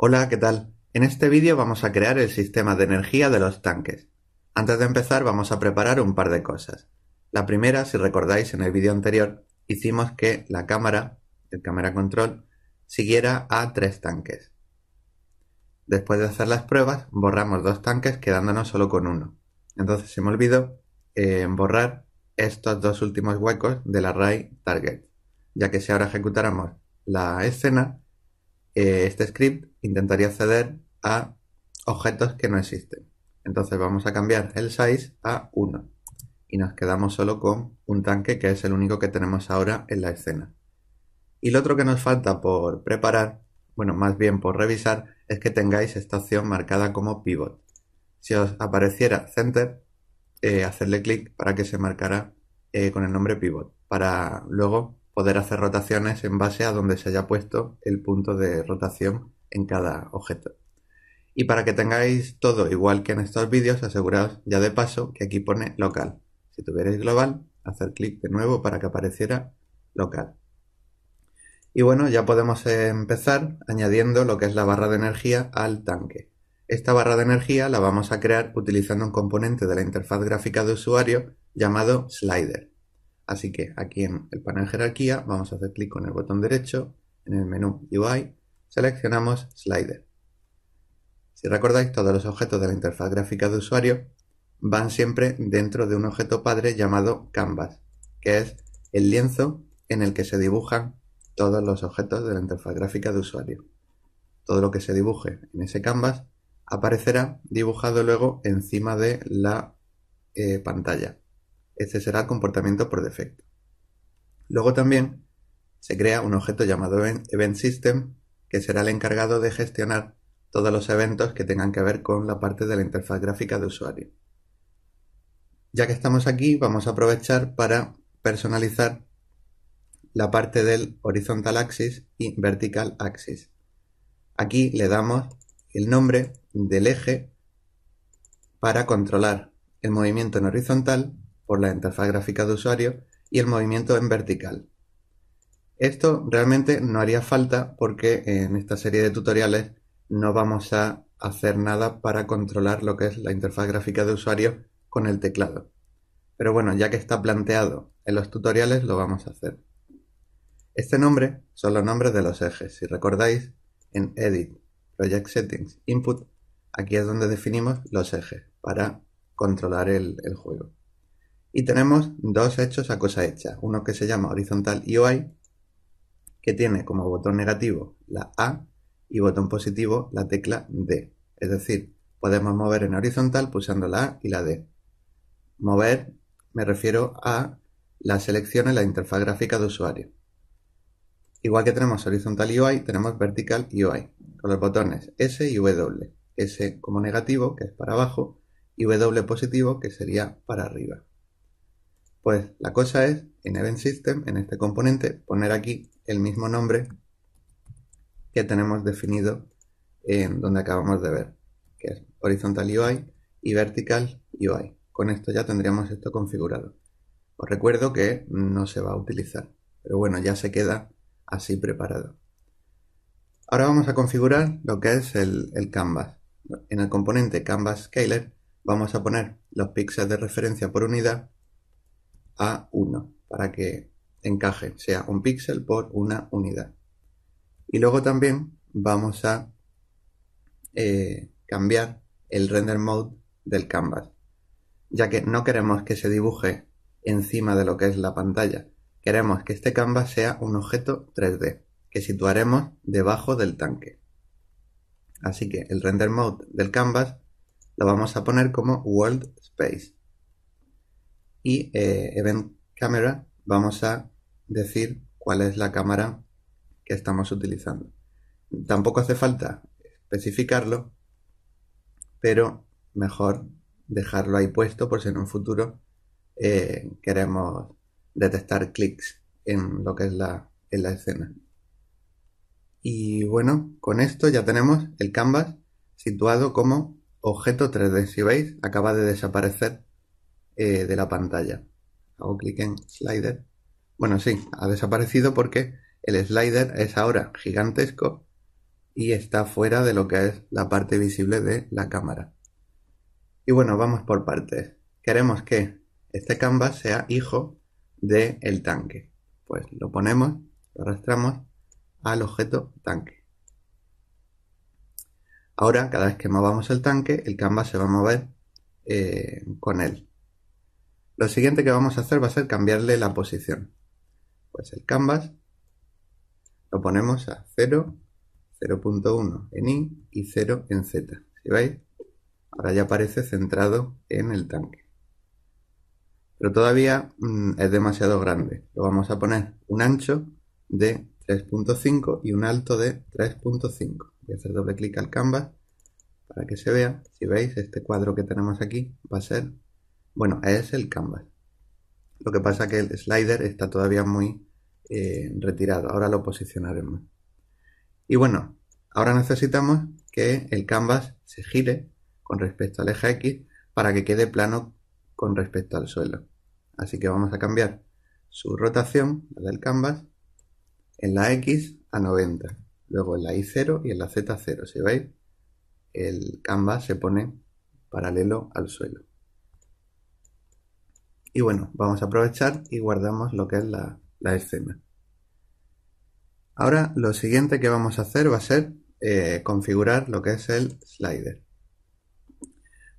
Hola, ¿qué tal? En este vídeo vamos a crear el sistema de energía de los tanques. Antes de empezar vamos a preparar un par de cosas. La primera, si recordáis en el vídeo anterior, hicimos que la cámara, el cámara control, siguiera a tres tanques. Después de hacer las pruebas, borramos dos tanques quedándonos solo con uno. Entonces se me olvidó eh, borrar estos dos últimos huecos del array target, ya que si ahora ejecutáramos la escena, eh, este script intentaría acceder a objetos que no existen. Entonces vamos a cambiar el size a 1 y nos quedamos solo con un tanque que es el único que tenemos ahora en la escena. Y lo otro que nos falta por preparar, bueno, más bien por revisar, es que tengáis esta opción marcada como pivot. Si os apareciera center, eh, hacerle clic para que se marcara eh, con el nombre pivot, para luego poder hacer rotaciones en base a donde se haya puesto el punto de rotación en cada objeto. Y para que tengáis todo igual que en estos vídeos, aseguraos ya de paso que aquí pone local. Si tuvierais global, hacer clic de nuevo para que apareciera local. Y bueno, ya podemos empezar añadiendo lo que es la barra de energía al tanque. Esta barra de energía la vamos a crear utilizando un componente de la interfaz gráfica de usuario llamado slider. Así que aquí en el panel jerarquía vamos a hacer clic con el botón derecho en el menú UI seleccionamos Slider. Si recordáis, todos los objetos de la interfaz gráfica de usuario van siempre dentro de un objeto padre llamado Canvas, que es el lienzo en el que se dibujan todos los objetos de la interfaz gráfica de usuario. Todo lo que se dibuje en ese Canvas aparecerá dibujado luego encima de la eh, pantalla. Este será el comportamiento por defecto. Luego también se crea un objeto llamado Event System que será el encargado de gestionar todos los eventos que tengan que ver con la parte de la interfaz gráfica de usuario. Ya que estamos aquí, vamos a aprovechar para personalizar la parte del horizontal axis y vertical axis. Aquí le damos el nombre del eje para controlar el movimiento en horizontal por la interfaz gráfica de usuario y el movimiento en vertical esto realmente no haría falta porque en esta serie de tutoriales no vamos a hacer nada para controlar lo que es la interfaz gráfica de usuario con el teclado. Pero bueno, ya que está planteado en los tutoriales, lo vamos a hacer. Este nombre son los nombres de los ejes. Si recordáis, en Edit, Project Settings, Input, aquí es donde definimos los ejes para controlar el, juego. Y tenemos dos hechos a cosa hecha. Uno que se llama horizontal UI que tiene como botón negativo la A y botón positivo la tecla D. Es decir, podemos mover en horizontal pulsando la A y la D. Mover me refiero a la selección en la interfaz gráfica de usuario. Igual que tenemos horizontal UI, tenemos vertical UI, con los botones S y W. S como negativo, que es para abajo, y W positivo, que sería para arriba. Pues la cosa es, en Event System, en este componente, poner aquí el mismo nombre que tenemos definido en donde acabamos de ver, que es horizontal UI y vertical UI. Con esto ya tendríamos esto configurado. Os recuerdo que no se va a utilizar, pero bueno, ya se queda así preparado. Ahora vamos a configurar lo que es el, canvas. En el componente canvas scaler vamos a poner los píxeles de referencia por unidad a 1 para que encaje, sea un píxel por una unidad. Y luego también vamos a eh, cambiar el render mode del canvas, ya que no queremos que se dibuje encima de lo que es la pantalla. Queremos que este canvas sea un objeto 3D que situaremos debajo del tanque. Así que el render mode del canvas lo vamos a poner como world space y eh, Event Camera vamos a decir cuál es la cámara que estamos utilizando. Tampoco hace falta especificarlo, pero mejor dejarlo ahí puesto por si en un futuro eh, queremos detectar clics en lo que es la, en la escena. Y bueno, con esto ya tenemos el canvas situado como objeto 3D. Si veis, acaba de desaparecer eh, de la pantalla. Hago clic en slider. Bueno, sí, ha desaparecido porque el slider es ahora gigantesco y está fuera de lo que es la parte visible de la cámara. Y bueno, vamos por partes. Queremos que este canvas sea hijo del el tanque. Pues lo ponemos, lo arrastramos al objeto tanque. Ahora, cada vez que movamos el tanque, el canvas se va a mover eh, con él. Lo siguiente que vamos a hacer va a ser cambiarle la posición. Pues el canvas lo ponemos a 0, 0.1 en Y y 0 en Z. Si veis, ahora ya aparece centrado en el tanque. Pero todavía mm, es demasiado grande. Lo vamos a poner un ancho de 3.5 y un alto de 3.5. Voy a hacer doble clic al canvas para que se vea. Si veis, este cuadro que tenemos aquí va a ser bueno, es el canvas. Lo que pasa es que el slider está todavía muy eh, retirado. Ahora lo posicionaremos. Y bueno, ahora necesitamos que el canvas se gire con respecto al eje X para que quede plano con respecto al suelo. Así que vamos a cambiar su rotación, la del canvas, en la X a 90, luego en la Y0 y en la Z0. Si veis, el canvas se pone paralelo al suelo. Y bueno, vamos a aprovechar y guardamos lo que es la, la escena. Ahora lo siguiente que vamos a hacer va a ser eh, configurar lo que es el slider.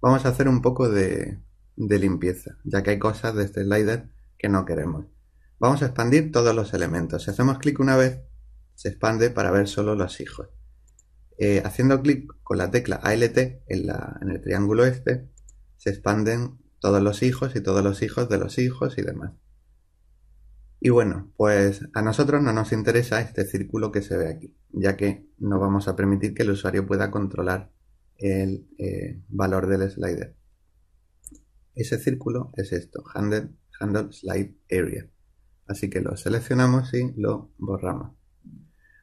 Vamos a hacer un poco de, limpieza, ya que hay cosas de este slider que no queremos. Vamos a expandir todos los elementos. Si hacemos clic una vez, se expande para ver solo los hijos. Eh, haciendo clic con la tecla ALT en, en, el triángulo este, se expanden todos los hijos y todos los hijos de los hijos y demás. Y bueno, pues a nosotros no nos interesa este círculo que se ve aquí, ya que no vamos a permitir que el usuario pueda controlar el eh, valor del slider. Ese círculo es esto, handle slide area. Así que lo seleccionamos y lo borramos.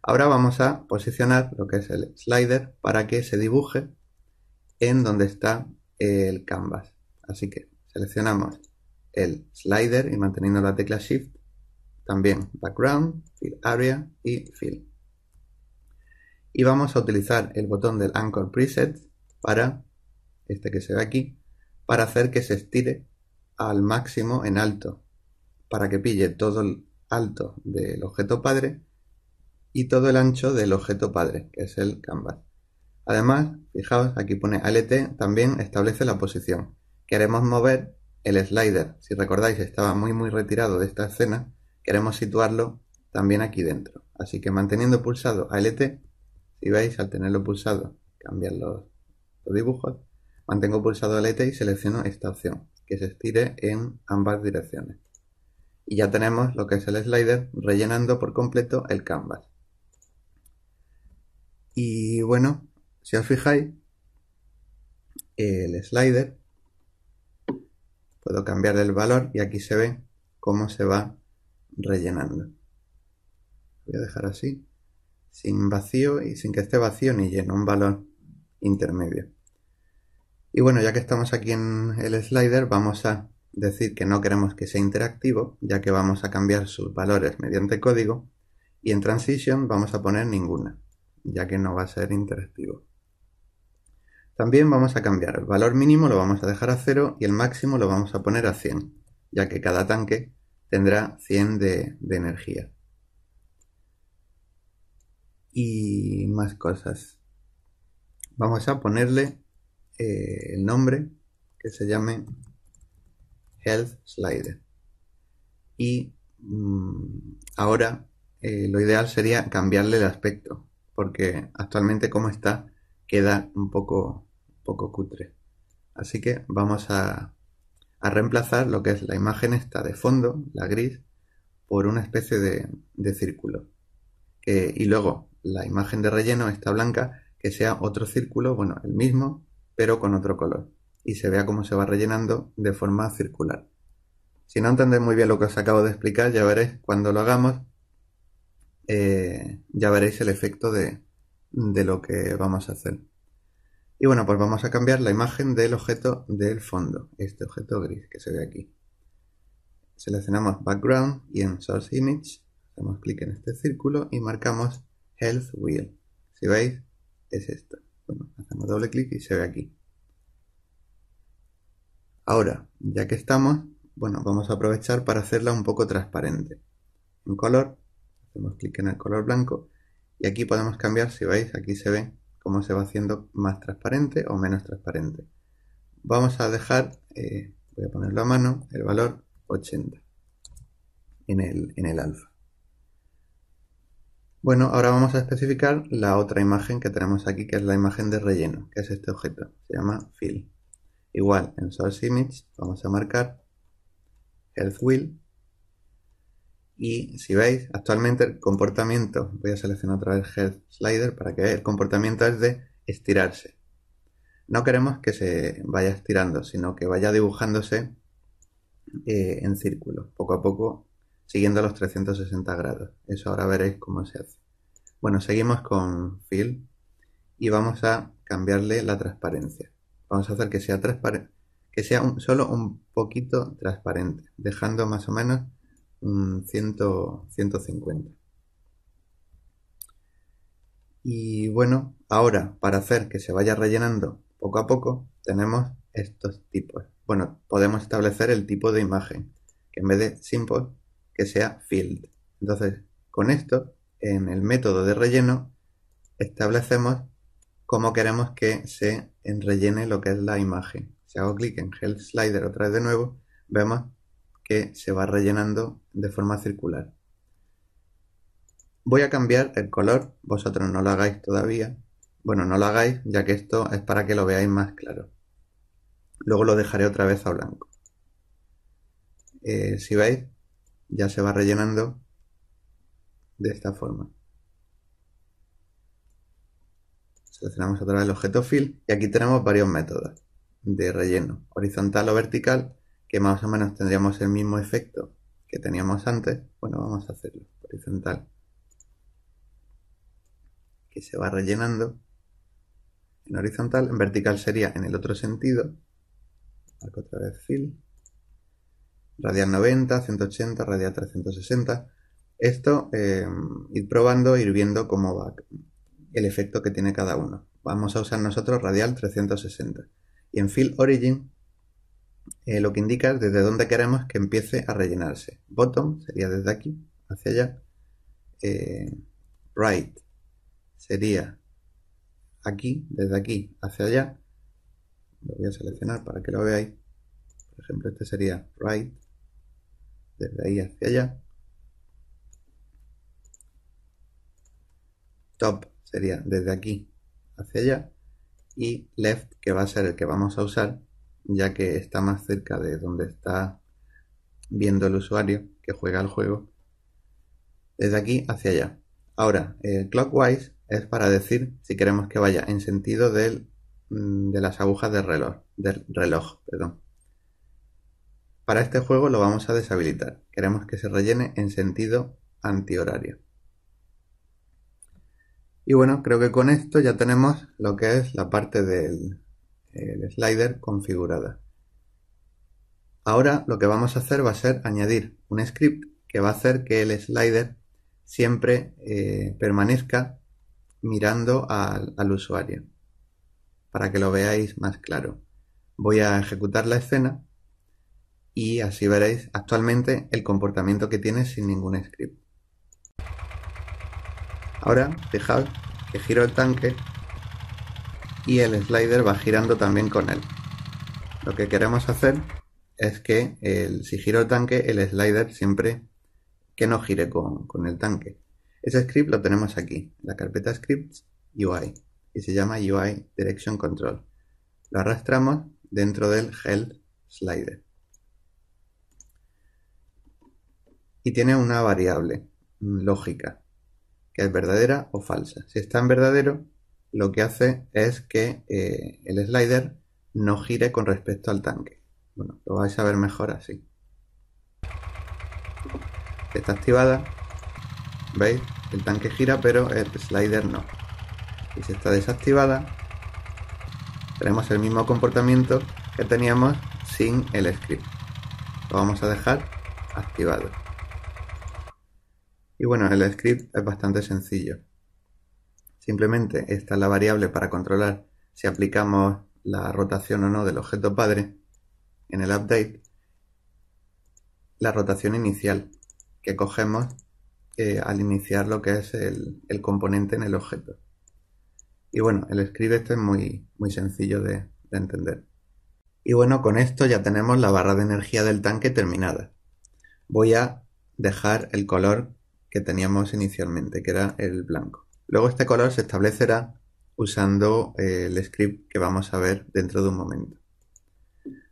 Ahora vamos a posicionar lo que es el slider para que se dibuje en donde está el canvas. Así que seleccionamos el slider y manteniendo la tecla Shift, también Background, Fill Area y Fill. Y vamos a utilizar el botón del Anchor Preset para, este que se ve aquí, para hacer que se estire al máximo en alto, para que pille todo el alto del objeto padre y todo el ancho del objeto padre, que es el canvas. Además, fijaos, aquí pone ALT, también establece la posición queremos mover el slider. Si recordáis, estaba muy muy retirado de esta escena. Queremos situarlo también aquí dentro. Así que manteniendo pulsado ALT, si veis, al tenerlo pulsado, cambiar los, dibujos. Mantengo pulsado ALT y selecciono esta opción, que se estire en ambas direcciones. Y ya tenemos lo que es el slider rellenando por completo el canvas. Y bueno, si os fijáis, el slider puedo cambiar el valor y aquí se ve cómo se va rellenando. Voy a dejar así, sin vacío y sin que esté vacío ni lleno, un valor intermedio. Y bueno, ya que estamos aquí en el slider, vamos a decir que no queremos que sea interactivo, ya que vamos a cambiar sus valores mediante código, y en transition vamos a poner ninguna, ya que no va a ser interactivo. También vamos a cambiar el valor mínimo, lo vamos a dejar a 0 y el máximo lo vamos a poner a 100, ya que cada tanque tendrá 100 de, energía. Y más cosas. Vamos a ponerle eh, el nombre que se llame Health Slider. Y mm, ahora eh, lo ideal sería cambiarle el aspecto, porque actualmente como está queda un poco poco cutre. Así que vamos a, reemplazar lo que es la imagen esta de fondo, la gris, por una especie de, círculo. Eh, y luego la imagen de relleno, esta blanca, que sea otro círculo, bueno, el mismo, pero con otro color. Y se vea cómo se va rellenando de forma circular. Si no entendéis muy bien lo que os acabo de explicar, ya veréis cuando lo hagamos, eh, ya veréis el efecto de lo que vamos a hacer. Y bueno, pues vamos a cambiar la imagen del objeto del fondo, este objeto gris que se ve aquí. Seleccionamos Background y en Source Image hacemos clic en este círculo y marcamos Health Wheel. Si veis, es esto. Bueno, hacemos doble clic y se ve aquí. Ahora, ya que estamos, bueno, vamos a aprovechar para hacerla un poco transparente. Un color, hacemos clic en el color blanco y aquí podemos cambiar, si veis, aquí se ve cómo se va haciendo más transparente o menos transparente. Vamos a dejar, eh, voy a ponerlo a mano, el valor 80 en el, en el alfa. Bueno, ahora vamos a especificar la otra imagen que tenemos aquí, que es la imagen de relleno, que es este objeto, se llama fill. Igual, en source image vamos a marcar health wheel y si veis, actualmente el comportamiento, voy a seleccionar otra vez Head Slider para que veáis, el comportamiento es de estirarse. No queremos que se vaya estirando, sino que vaya dibujándose eh, en círculo, poco a poco, siguiendo los 360 grados. Eso ahora veréis cómo se hace. Bueno, seguimos con Fill y vamos a cambiarle la transparencia. Vamos a hacer que sea transparente, que sea solo un poquito transparente, dejando más o menos 150. Mm, y bueno, ahora para hacer que se vaya rellenando poco a poco, tenemos estos tipos. Bueno, podemos establecer el tipo de imagen, que en vez de simple, que sea field. Entonces, con esto, en el método de relleno, establecemos cómo queremos que se rellene lo que es la imagen. Si hago clic en health Slider otra vez de nuevo, vemos que se va rellenando de forma circular. Voy a cambiar el color, vosotros no lo hagáis todavía. Bueno, no lo hagáis ya que esto es para que lo veáis más claro. Luego lo dejaré otra vez a blanco. Eh, si veis, ya se va rellenando de esta forma. Seleccionamos otra vez el objeto fill y aquí tenemos varios métodos de relleno, horizontal o vertical, que más o menos tendríamos el mismo efecto que teníamos antes, bueno, vamos a hacerlo horizontal, que se va rellenando. En horizontal, en vertical sería en el otro sentido. otra vez fill. Radial 90, 180, radial 360. Esto, eh, ir probando, ir viendo cómo va el efecto que tiene cada uno. Vamos a usar nosotros radial 360. Y en fill origin eh, lo que indica desde dónde queremos que empiece a rellenarse. Bottom sería desde aquí hacia allá. Eh, right sería aquí, desde aquí hacia allá. Lo voy a seleccionar para que lo veáis. Por ejemplo, este sería right, desde ahí hacia allá. Top sería desde aquí hacia allá. Y left, que va a ser el que vamos a usar ya que está más cerca de donde está viendo el usuario que juega el juego, desde aquí hacia allá. Ahora, eh, clockwise es para decir si queremos que vaya en sentido mm, de las agujas del reloj. Del reloj perdón. Para este juego lo vamos a deshabilitar. Queremos que se rellene en sentido antihorario. Y bueno, creo que con esto ya tenemos lo que es la parte del, el slider configurada. Ahora lo que vamos a hacer va a ser añadir un script que va a hacer que el slider siempre eh, permanezca mirando al, al usuario para que lo veáis más claro. Voy a ejecutar la escena y así veréis actualmente el comportamiento que tiene sin ningún script. Ahora, dejad que giro el tanque y el slider va girando también con él. Lo que queremos hacer es que el, si giro el tanque, el slider siempre que no gire con, el tanque. Ese script lo tenemos aquí, la carpeta scripts UI, y se llama UI Direction Control. Lo arrastramos dentro del health slider. Y tiene una variable lógica, que es verdadera o falsa. Si está en verdadero, lo que hace es que eh, el slider no gire con respecto al tanque. Bueno, lo vais a ver mejor así. Está activada. ¿Veis? El tanque gira, pero el slider no. Y si está desactivada, tenemos el mismo comportamiento que teníamos sin el script. Lo vamos a dejar activado. Y bueno, el script es bastante sencillo. Simplemente esta es la variable para controlar si aplicamos la rotación o no del objeto padre en el update. La rotación inicial que cogemos eh, al iniciar lo que es el, componente en el objeto. Y bueno, el script este es muy, muy sencillo de entender. Y bueno, con esto ya tenemos la barra de energía del tanque terminada. Voy a dejar el color que teníamos inicialmente, que era el blanco. Luego este color se establecerá usando eh, el script que vamos a ver dentro de un momento.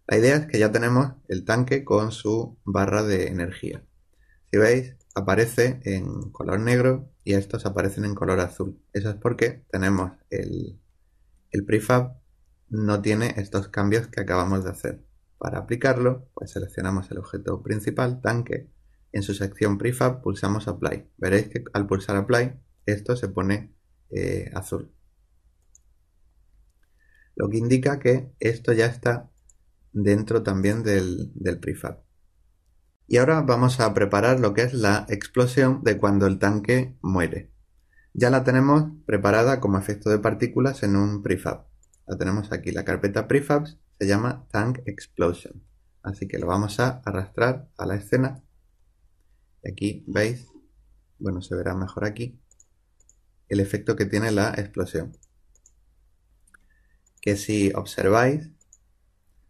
La idea es que ya tenemos el tanque con su barra de energía. Si veis, aparece en color negro y estos aparecen en color azul. Eso es porque tenemos el, el prefab, no tiene estos cambios que acabamos de hacer. Para aplicarlo, pues seleccionamos el objeto principal, tanque, en su sección prefab pulsamos apply. Veréis que al pulsar apply esto se pone eh, azul. Lo que indica que esto ya está dentro también del, del prefab. Y ahora vamos a preparar lo que es la explosión de cuando el tanque muere. Ya la tenemos preparada como efecto de partículas en un prefab. La tenemos aquí, la carpeta prefabs se llama Tank Explosion. Así que lo vamos a arrastrar a la escena. Y aquí veis, bueno, se verá mejor aquí, el efecto que tiene la explosión. Que si observáis,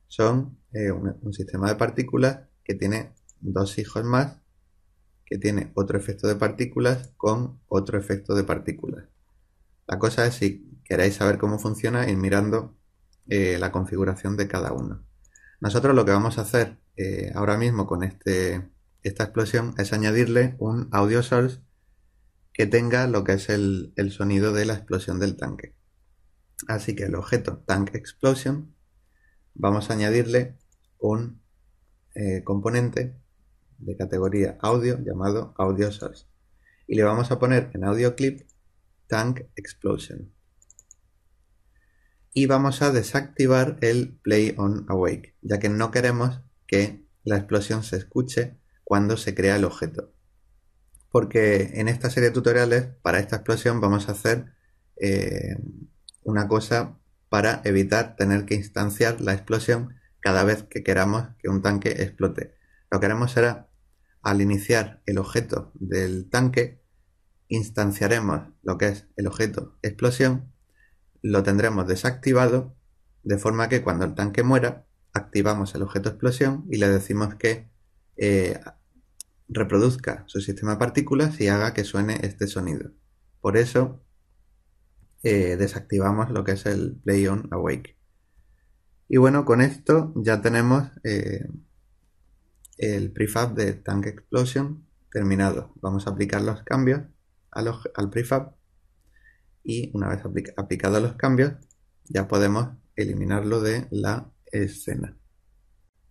son eh, un, sistema de partículas que tiene dos hijos más, que tiene otro efecto de partículas con otro efecto de partículas. La cosa es si queréis saber cómo funciona, ir mirando eh, la configuración de cada uno. Nosotros lo que vamos a hacer eh, ahora mismo con este, esta explosión es añadirle un audio source que tenga lo que es el, sonido de la explosión del tanque. Así que el objeto tank explosion vamos a añadirle un eh, componente de categoría audio llamado audio source y le vamos a poner en audio clip tank explosion y vamos a desactivar el play on awake ya que no queremos que la explosión se escuche cuando se crea el objeto porque en esta serie de tutoriales para esta explosión vamos a hacer eh, una cosa para evitar tener que instanciar la explosión cada vez que queramos que un tanque explote. Lo que haremos será, al iniciar el objeto del tanque, instanciaremos lo que es el objeto explosión, lo tendremos desactivado, de forma que cuando el tanque muera, activamos el objeto explosión y le decimos que eh, reproduzca su sistema de partículas y haga que suene este sonido. Por eso eh, desactivamos lo que es el play on awake. Y bueno, con esto ya tenemos eh, el prefab de Tank Explosion terminado. Vamos a aplicar los cambios al prefab y una vez aplicados los cambios ya podemos eliminarlo de la escena.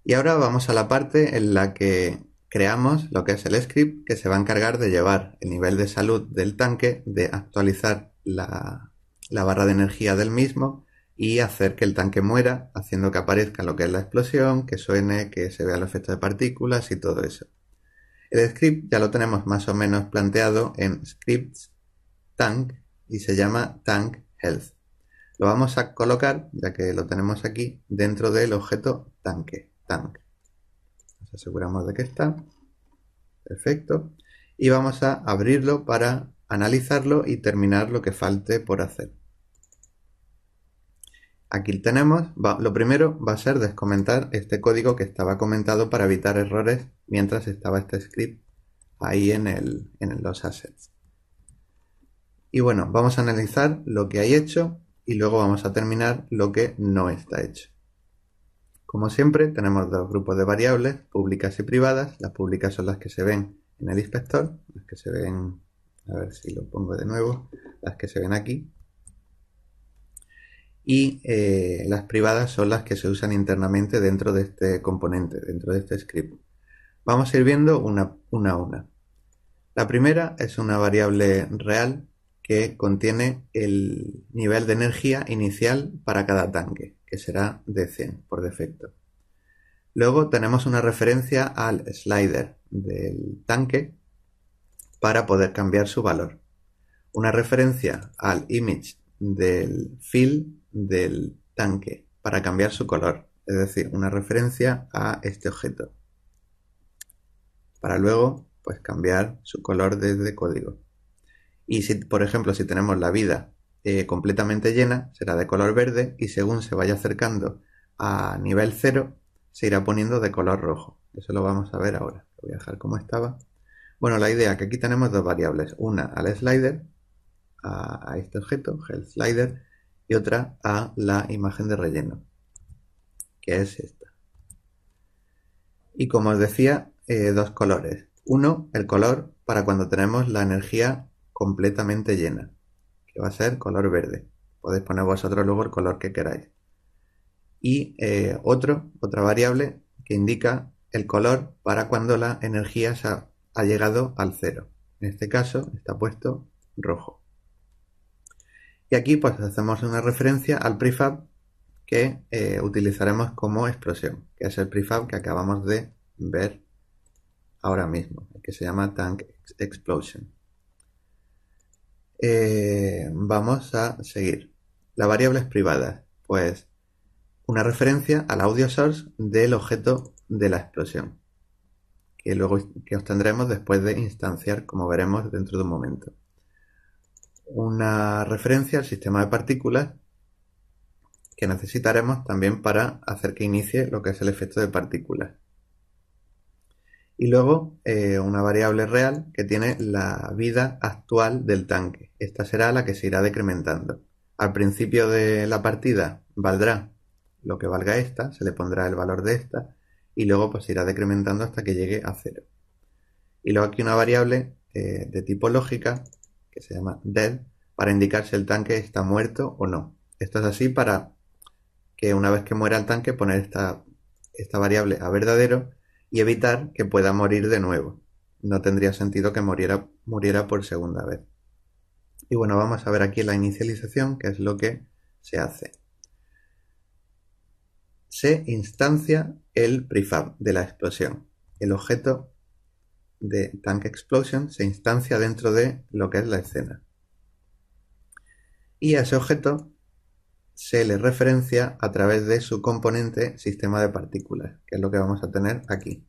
Y ahora vamos a la parte en la que creamos lo que es el script que se va a encargar de llevar el nivel de salud del tanque, de actualizar la, barra de energía del mismo y hacer que el tanque muera, haciendo que aparezca lo que es la explosión, que suene, que se vea el efecto de partículas y todo eso. El script ya lo tenemos más o menos planteado en scripts tank y se llama tank health. Lo vamos a colocar, ya que lo tenemos aquí, dentro del objeto tanque, tank aseguramos de que está. Perfecto. Y vamos a abrirlo para analizarlo y terminar lo que falte por hacer. Aquí tenemos, lo primero va a ser descomentar este código que estaba comentado para evitar errores mientras estaba este script ahí en, el, en los assets. Y bueno, vamos a analizar lo que hay hecho y luego vamos a terminar lo que no está hecho. Como siempre, tenemos dos grupos de variables, públicas y privadas. Las públicas son las que se ven en el inspector, las que se ven, a ver si lo pongo de nuevo, las que se ven aquí. Y eh, las privadas son las que se usan internamente dentro de este componente, dentro de este script. Vamos a ir viendo una, una a una. La primera es una variable real que contiene el nivel de energía inicial para cada tanque, que será de 100 por defecto. Luego tenemos una referencia al slider del tanque para poder cambiar su valor. Una referencia al image del fill del tanque para cambiar su color, es decir, una referencia a este objeto. Para luego, pues cambiar su color desde código. Y si, por ejemplo, si tenemos la vida eh, completamente llena, será de color verde y según se vaya acercando a nivel cero, se irá poniendo de color rojo. Eso lo vamos a ver ahora. Lo voy a dejar como estaba. Bueno, la idea es que aquí tenemos dos variables. Una al slider, a, este objeto, el slider, y otra a la imagen de relleno, que es esta. Y como os decía, eh, dos colores. Uno, el color para cuando tenemos la energía completamente llena, que va a ser color verde. Podéis poner vosotros luego el color que queráis. Y eh, otro, otra variable que indica el color para cuando la energía ha, llegado al cero. En este caso está puesto rojo. Y aquí pues hacemos una referencia al prefab que eh, utilizaremos como explosión, que es el prefab que acabamos de ver ahora mismo, que se llama Tank Explosion. Eh, vamos a seguir. Las variables privadas. Pues una referencia al audio source del objeto de la explosión. Que luego que obtendremos después de instanciar, como veremos dentro de un momento. Una referencia al sistema de partículas que necesitaremos también para hacer que inicie lo que es el efecto de partículas y luego eh, una variable real que tiene la vida actual del tanque. Esta será la que se irá decrementando. Al principio de la partida valdrá lo que valga esta, se le pondrá el valor de esta y luego pues se irá decrementando hasta que llegue a cero. Y luego aquí una variable eh, de tipo lógica que se llama dead para indicar si el tanque está muerto o no. Esto es así para que una vez que muera el tanque poner esta, esta variable a verdadero y evitar que pueda morir de nuevo. No tendría sentido que muriera, muriera por segunda vez. Y bueno, vamos a ver aquí la inicialización, que es lo que se hace. Se instancia el prefab de la explosión. El objeto de Tank Explosion se instancia dentro de lo que es la escena. Y ese objeto se le referencia a través de su componente sistema de partículas, que es lo que vamos a tener aquí.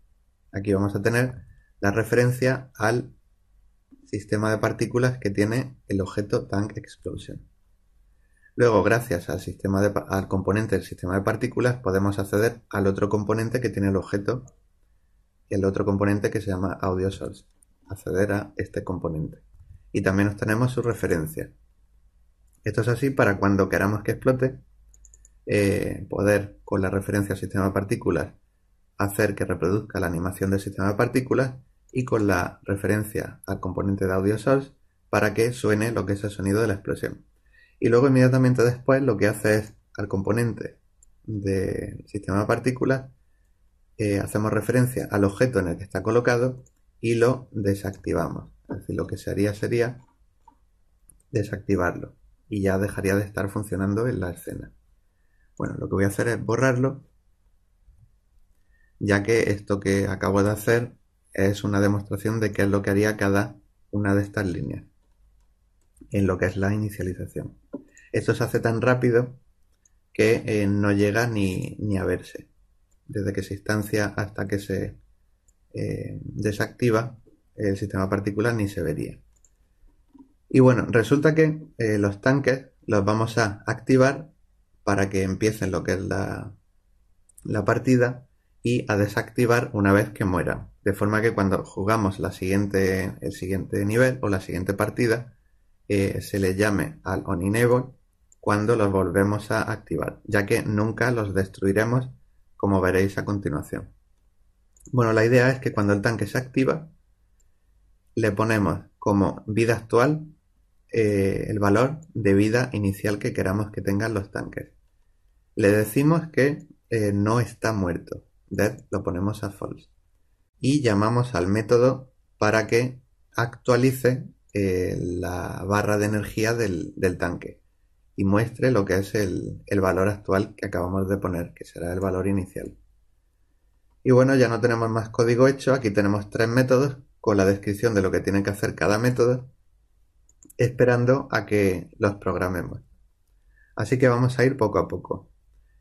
Aquí vamos a tener la referencia al sistema de partículas que tiene el objeto Tank Explosion. Luego, gracias al, sistema de, al componente del sistema de partículas, podemos acceder al otro componente que tiene el objeto el otro componente que se llama Audio Source. Acceder a este componente. Y también tenemos su referencia, esto es así para cuando queramos que explote, eh, poder con la referencia al sistema de partículas hacer que reproduzca la animación del sistema de partículas y con la referencia al componente de audio source para que suene lo que es el sonido de la explosión. Y luego inmediatamente después lo que hace es al componente del sistema de partículas eh, hacemos referencia al objeto en el que está colocado y lo desactivamos. Es decir, lo que se haría sería desactivarlo y ya dejaría de estar funcionando en la escena. Bueno, lo que voy a hacer es borrarlo, ya que esto que acabo de hacer es una demostración de qué es lo que haría cada una de estas líneas en lo que es la inicialización. Esto se hace tan rápido que eh, no llega ni, a verse. Desde que se instancia hasta que se eh, desactiva, el sistema particular ni se vería. Y bueno, resulta que eh, los tanques los vamos a activar para que empiecen lo que es la, partida y a desactivar una vez que mueran. De forma que cuando jugamos la siguiente, el siguiente nivel o la siguiente partida, eh, se le llame al OnInEvo cuando los volvemos a activar, ya que nunca los destruiremos como veréis a continuación. Bueno, la idea es que cuando el tanque se activa, le ponemos como vida actual eh, el valor de vida inicial que queramos que tengan los tanques. Le decimos que eh, no está muerto. Dead lo ponemos a false. Y llamamos al método para que actualice eh, la barra de energía del, tanque y muestre lo que es el, el valor actual que acabamos de poner, que será el valor inicial. Y bueno, ya no tenemos más código hecho. Aquí tenemos tres métodos con la descripción de lo que tiene que hacer cada método esperando a que los programemos. Así que vamos a ir poco a poco.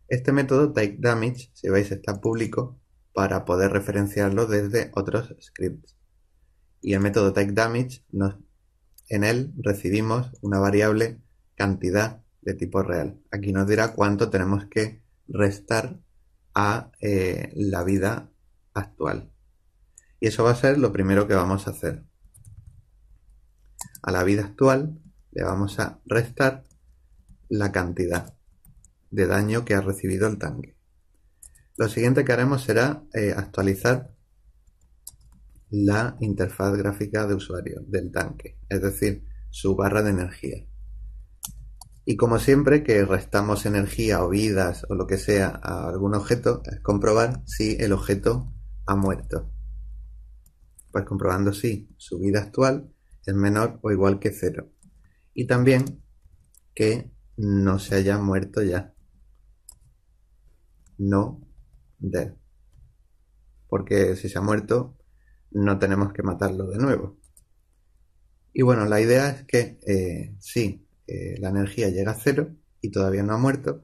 Este método typeDamage, damage, si veis, está público para poder referenciarlo desde otros scripts. Y el método typeDamage nos, en él recibimos una variable cantidad de tipo real. Aquí nos dirá cuánto tenemos que restar a eh, la vida actual. Y eso va a ser lo primero que vamos a hacer a la vida actual le vamos a restar la cantidad de daño que ha recibido el tanque. Lo siguiente que haremos será eh, actualizar la interfaz gráfica de usuario del tanque, es decir, su barra de energía. Y como siempre que restamos energía o vidas o lo que sea a algún objeto, es comprobar si el objeto ha muerto. Pues comprobando si su vida actual es menor o igual que cero. Y también que no se haya muerto ya. No dead. Porque si se ha muerto, no tenemos que matarlo de nuevo. Y bueno, la idea es que eh, si eh, la energía llega a cero y todavía no ha muerto,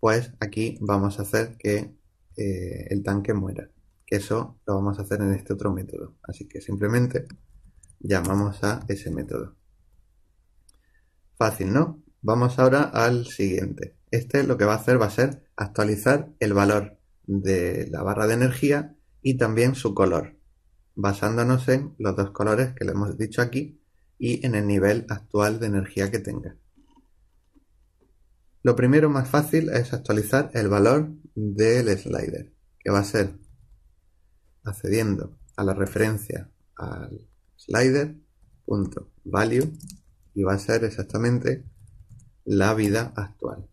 pues aquí vamos a hacer que eh, el tanque muera. Que eso lo vamos a hacer en este otro método. Así que simplemente llamamos a ese método. Fácil, ¿no? Vamos ahora al siguiente. Este lo que va a hacer va a ser actualizar el valor de la barra de energía y también su color, basándonos en los dos colores que le hemos dicho aquí y en el nivel actual de energía que tenga. Lo primero más fácil es actualizar el valor del slider, que va a ser accediendo a la referencia al slider.value y va a ser exactamente la vida actual.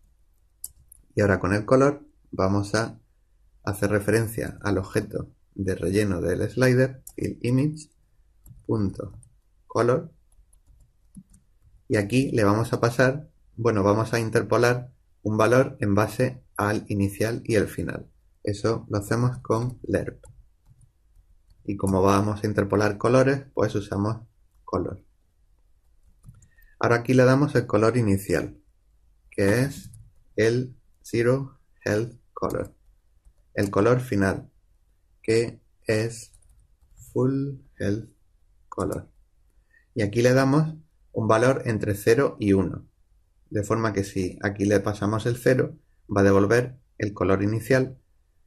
Y ahora con el color vamos a hacer referencia al objeto de relleno del slider, el image.color. Y aquí le vamos a pasar, bueno, vamos a interpolar un valor en base al inicial y el final. Eso lo hacemos con lerp y como vamos a interpolar colores, pues usamos color. Ahora aquí le damos el color inicial, que es el Zero Health Color. El color final, que es Full Health Color. Y aquí le damos un valor entre 0 y 1. De forma que si aquí le pasamos el 0, va a devolver el color inicial.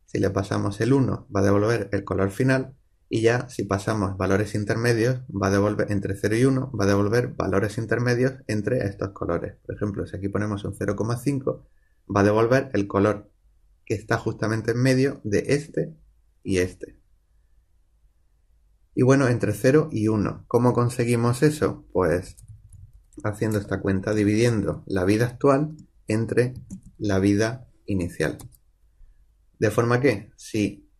Si le pasamos el 1, va a devolver el color final y ya si pasamos valores intermedios va a devolver entre 0 y 1 va a devolver valores intermedios entre estos colores por ejemplo si aquí ponemos un 0,5 va a devolver el color que está justamente en medio de este y este y bueno entre 0 y 1 ¿cómo conseguimos eso? pues haciendo esta cuenta dividiendo la vida actual entre la vida inicial de forma que si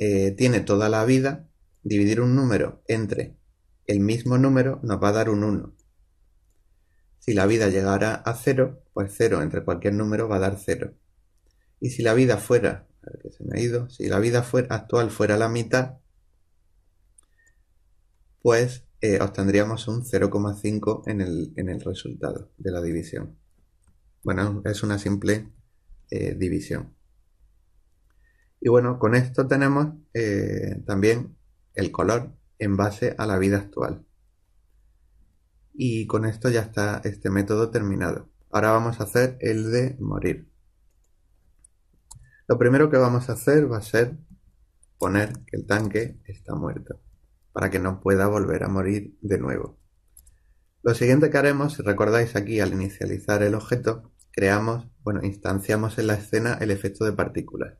eh, tiene toda la vida, Dividir un número entre el mismo número nos va a dar un 1. Si la vida llegara a 0, pues 0 entre cualquier número va a dar 0. Y si la vida fuera, a ver que se me ha ido, si la vida actual fuera la mitad, pues eh, obtendríamos un 0,5 en el, resultado de la división. Bueno, es una simple eh, división. Y bueno, con esto tenemos eh, también el color en base a la vida actual. Y con esto ya está este método terminado. Ahora vamos a hacer el de morir. Lo primero que vamos a hacer va a ser poner que el tanque está muerto, para que no pueda volver a morir de nuevo. Lo siguiente que haremos, si recordáis aquí al inicializar el objeto, creamos, bueno, instanciamos en la escena el efecto de partículas.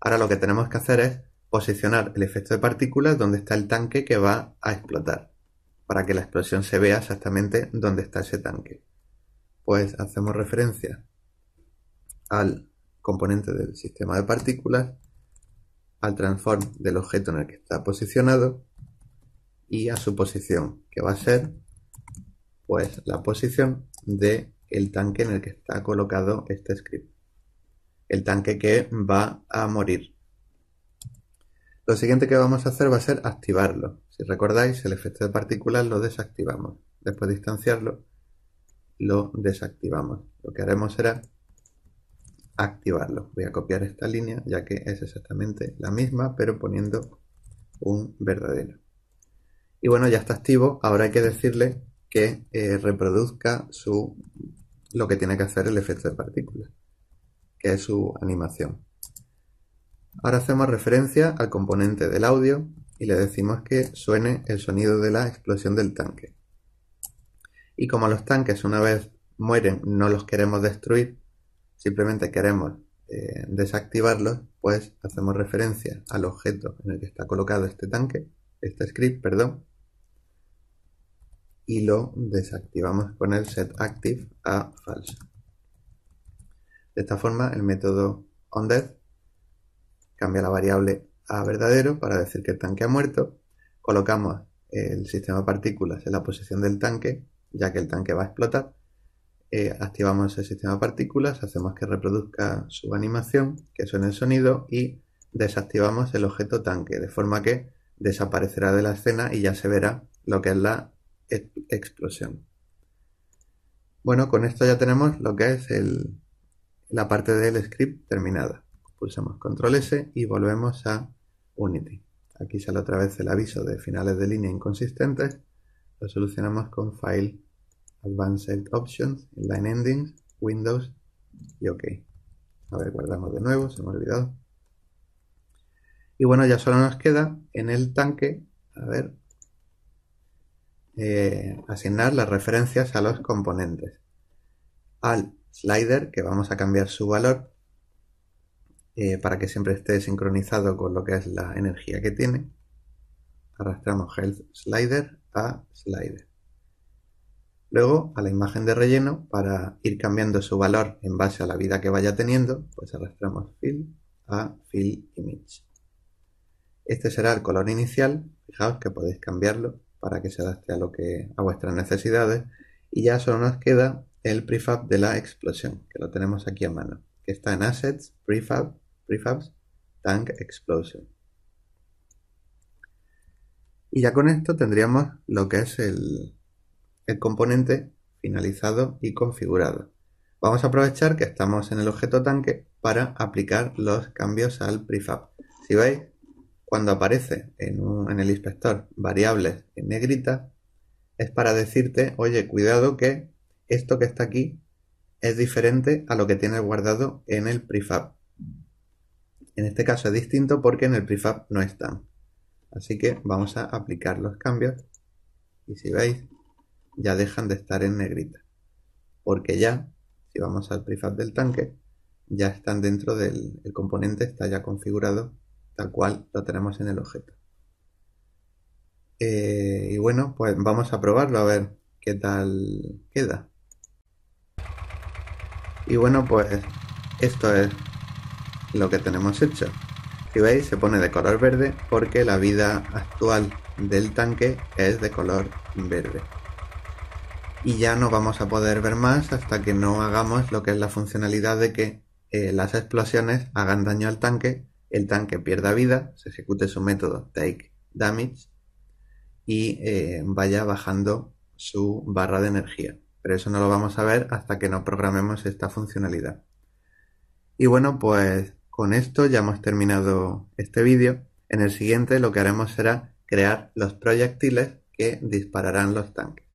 Ahora lo que tenemos que hacer es posicionar el efecto de partículas donde está el tanque que va a explotar, para que la explosión se vea exactamente dónde está ese tanque. Pues hacemos referencia al componente del sistema de partículas, al transform del objeto en el que está posicionado y a su posición, que va a ser pues la posición de el tanque en el que está colocado este script. El tanque que va a morir lo siguiente que vamos a hacer va a ser activarlo. Si recordáis, el efecto de partículas lo desactivamos. Después de distanciarlo, lo desactivamos. Lo que haremos será activarlo. Voy a copiar esta línea, ya que es exactamente la misma, pero poniendo un verdadero. Y bueno, ya está activo. Ahora hay que decirle que eh, reproduzca su, lo que tiene que hacer el efecto de partículas, que es su animación. Ahora hacemos referencia al componente del audio y le decimos que suene el sonido de la explosión del tanque. Y como los tanques una vez mueren no los queremos destruir, simplemente queremos eh, desactivarlos, pues hacemos referencia al objeto en el que está colocado este tanque, este script, perdón, y lo desactivamos con el setActive a falso. De esta forma el método onDeath cambia la variable a verdadero para decir que el tanque ha muerto, colocamos el sistema de partículas en la posición del tanque, ya que el tanque va a explotar, eh, activamos el sistema de partículas, hacemos que reproduzca su animación, que suene el sonido, y desactivamos el objeto tanque, de forma que desaparecerá de la escena y ya se verá lo que es la explosión. Bueno, con esto ya tenemos lo que es la parte del script terminada pulsamos control S y volvemos a Unity. Aquí sale otra vez el aviso de finales de línea inconsistentes. Lo solucionamos con File, Advanced Options, Line Endings, Windows y OK. A ver, guardamos de nuevo, se me ha olvidado. Y bueno, ya solo nos queda en el tanque, a ver, eh, asignar las referencias a los componentes. Al slider, que vamos a cambiar su valor eh, para que siempre esté sincronizado con lo que es la energía que tiene. Arrastramos Health Slider a Slider. Luego a la imagen de relleno para ir cambiando su valor en base a la vida que vaya teniendo, pues arrastramos Fill a Fill Image. Este será el color inicial, fijaos que podéis cambiarlo para que se adapte a lo que a vuestras necesidades y ya solo nos queda el prefab de la explosión, que lo tenemos aquí a mano, que está en Assets, Prefab prefabs, tank explosion. Y ya con esto tendríamos lo que es el, componente finalizado y configurado. Vamos a aprovechar que estamos en el objeto tanque para aplicar los cambios al prefab. Si veis, cuando aparece en, en, el inspector variables en negrita, es para decirte, oye, cuidado que esto que está aquí es diferente a lo que tienes guardado en el prefab. En este caso es distinto porque en el prefab no están. Así que vamos a aplicar los cambios. Y si veis, ya dejan de estar en negrita. Porque ya, si vamos al prefab del tanque, ya están dentro del componente, está ya configurado tal cual lo tenemos en el objeto. Eh, y bueno, pues vamos a probarlo a ver qué tal queda. Y bueno, pues esto es lo que tenemos hecho. Si veis, se pone de color verde porque la vida actual del tanque es de color verde. Y ya no vamos a poder ver más hasta que no hagamos lo que es la funcionalidad de que eh, las explosiones hagan daño al tanque, el tanque pierda vida, se ejecute su método take damage y eh, vaya bajando su barra de energía. Pero eso no lo vamos a ver hasta que no programemos esta funcionalidad. Y bueno, pues con esto ya hemos terminado este vídeo. En el siguiente lo que haremos será crear los proyectiles que dispararán los tanques.